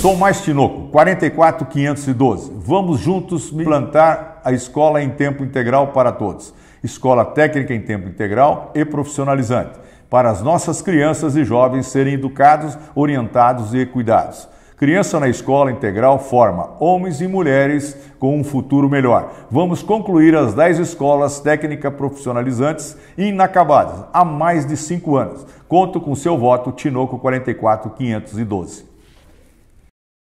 Sou mais Tinoco, 44512. Vamos juntos implantar a escola em tempo integral para todos. Escola técnica em tempo integral e profissionalizante, para as nossas crianças e jovens serem educados, orientados e cuidados. Criança na escola integral forma homens e mulheres com um futuro melhor. Vamos concluir as 10 escolas técnica profissionalizantes inacabadas há mais de 5 anos. Conto com seu voto, Tinoco 44512.